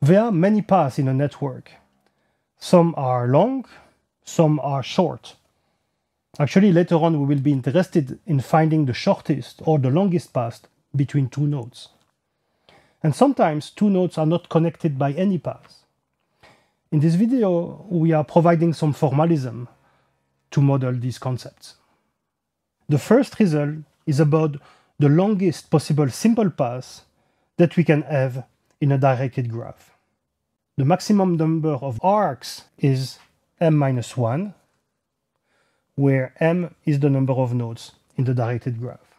There are many paths in a network. Some are long, some are short. Actually, later on we will be interested in finding the shortest or the longest path between two nodes. And sometimes two nodes are not connected by any path. In this video, we are providing some formalism to model these concepts. The first result is about the longest possible simple path that we can have in a directed graph. The maximum number of arcs is m minus 1, where m is the number of nodes in the directed graph.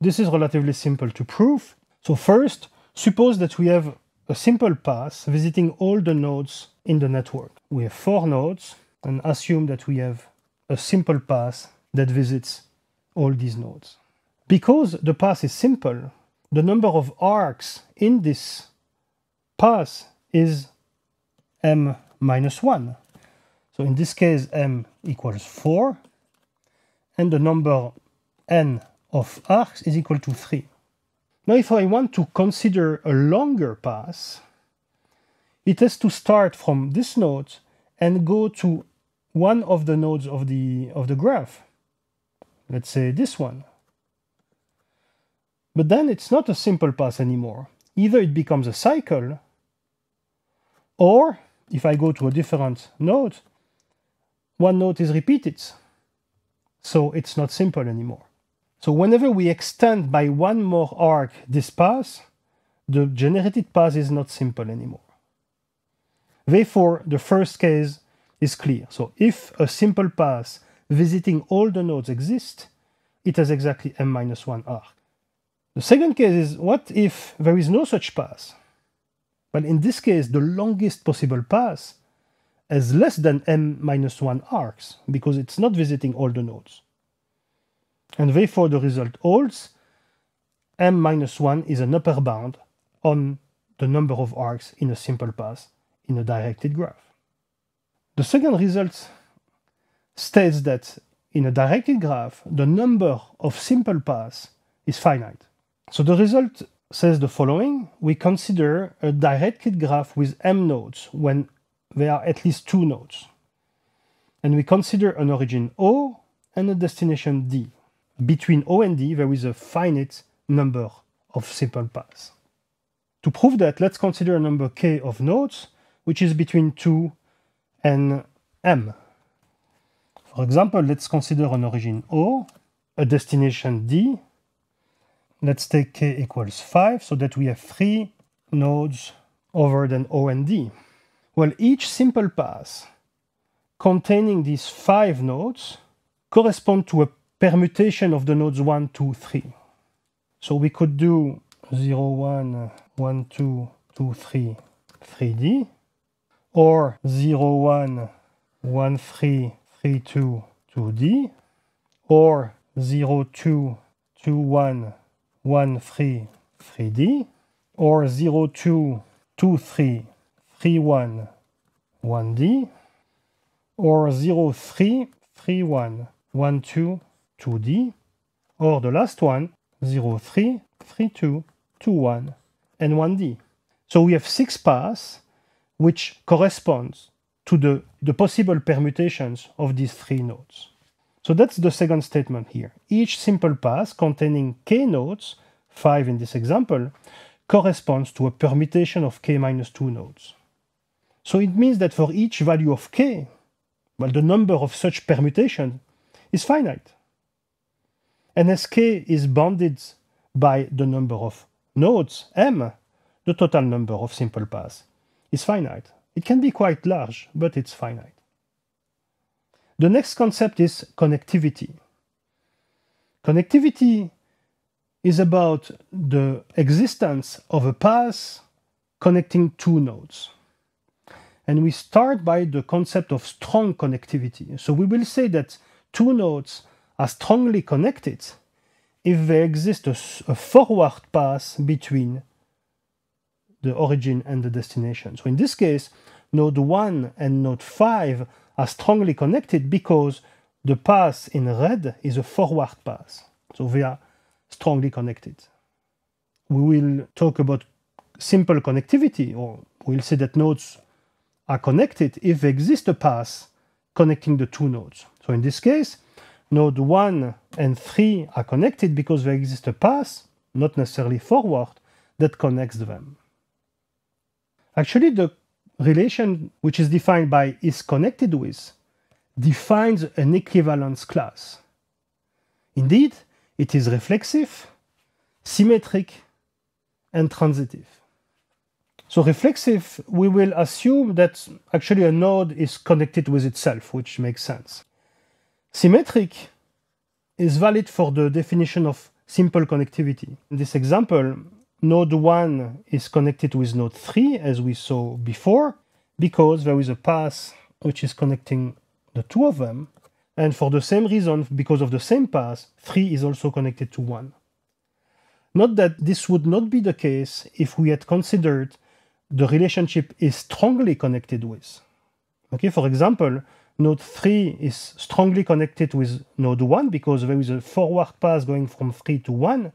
This is relatively simple to prove. So first, suppose that we have a simple path visiting all the nodes in the network. We have four nodes, and assume that we have a simple path that visits all these nodes. Because the path is simple, the number of arcs in this path is m minus 1. So in this case, m equals 4, and the number n of arcs is equal to 3. Now if I want to consider a longer path, it has to start from this node and go to one of the nodes of the, of the graph. Let's say this one. But then it's not a simple path anymore. Either it becomes a cycle, or if I go to a different node, one node is repeated. So it's not simple anymore. So whenever we extend by one more arc this path, the generated path is not simple anymore. Therefore, the first case is clear. So if a simple path visiting all the nodes exists, it has exactly m minus 1 arc. The second case is what if there is no such path? Well, in this case, the longest possible path has less than m minus 1 arcs because it's not visiting all the nodes. And therefore, the result holds m minus 1 is an upper bound on the number of arcs in a simple path in a directed graph. The second result states that in a directed graph, the number of simple paths is finite. So the result says the following. We consider a directed graph with m nodes when there are at least two nodes. And we consider an origin O and a destination D. Between O and D, there is a finite number of simple paths. To prove that, let's consider a number k of nodes, which is between 2 and m. For example, let's consider an origin O, a destination D, Let's take k equals 5 so that we have three nodes over than O and D. Well, each simple path containing these five nodes correspond to a permutation of the nodes 1, 2, 3. So we could do 0, 1, 1, 2, 2, 3, 3D, or 0, 1, 1, 3, 3, 2, 2D, or 0, 2, 2, 1, one three three 3D or zero two two three three one one 1D or zero three three one one two two 2D or the last one and 1D. So we have six paths which corresponds to the, the possible permutations of these three nodes. So that's the second statement here. Each simple pass containing k nodes, 5 in this example, corresponds to a permutation of k minus 2 nodes. So it means that for each value of k, well, the number of such permutations is finite. And as k is bounded by the number of nodes, m, the total number of simple paths, is finite. It can be quite large, but it's finite. The next concept is connectivity. Connectivity is about the existence of a path connecting two nodes. And we start by the concept of strong connectivity. So we will say that two nodes are strongly connected if there exists a, a forward path between the origin and the destination. So in this case, node 1 and node 5 are strongly connected because the pass in red is a forward pass. So they are strongly connected. We will talk about simple connectivity, or we'll say that nodes are connected if there exists a path connecting the two nodes. So in this case, node 1 and 3 are connected because there exists a path, not necessarily forward, that connects them. Actually, the relation, which is defined by is connected with, defines an equivalence class. Indeed, it is reflexive, symmetric, and transitive. So reflexive, we will assume that actually a node is connected with itself, which makes sense. Symmetric is valid for the definition of simple connectivity. In this example, Node 1 is connected with node 3, as we saw before, because there is a path which is connecting the two of them. And for the same reason, because of the same path, 3 is also connected to 1. Note that this would not be the case if we had considered the relationship is strongly connected with. Okay, for example, node 3 is strongly connected with node 1 because there is a forward path going from 3 to 1,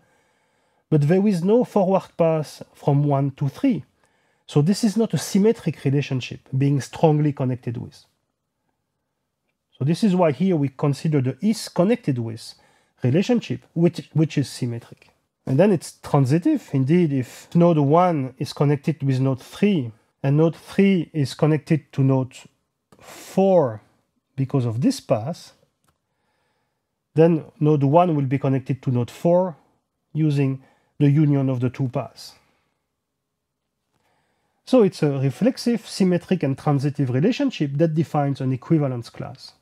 but there is no forward pass from 1 to 3. So this is not a symmetric relationship being strongly connected with. So this is why here we consider the is connected with relationship, which, which is symmetric. And then it's transitive. Indeed, if node 1 is connected with node 3, and node 3 is connected to node 4 because of this path, then node 1 will be connected to node 4 using the union of the two paths. So it's a reflexive, symmetric, and transitive relationship that defines an equivalence class.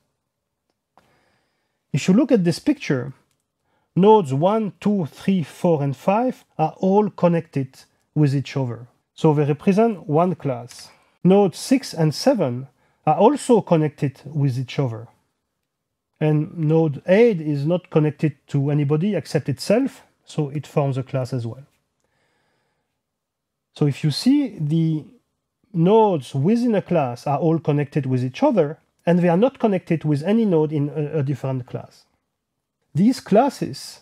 If you look at this picture, nodes 1, 2, 3, 4, and 5 are all connected with each other. So they represent one class. Nodes 6 and 7 are also connected with each other. And node 8 is not connected to anybody except itself, so it forms a class as well. So if you see the nodes within a class are all connected with each other, and they are not connected with any node in a, a different class. These classes,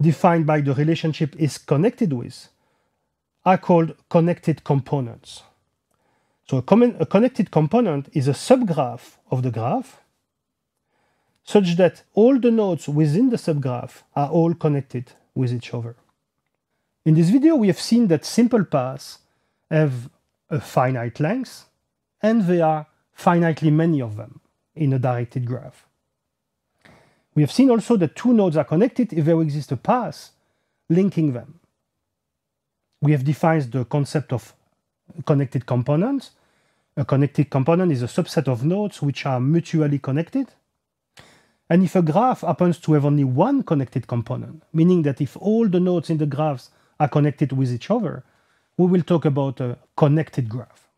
defined by the relationship is connected with, are called connected components. So a, a connected component is a subgraph of the graph such that all the nodes within the subgraph are all connected with each other. In this video, we have seen that simple paths have a finite length, and there are finitely many of them in a directed graph. We have seen also that two nodes are connected if there exists a path linking them. We have defined the concept of connected components. A connected component is a subset of nodes which are mutually connected. And if a graph happens to have only one connected component, meaning that if all the nodes in the graphs are connected with each other, we will talk about a connected graph.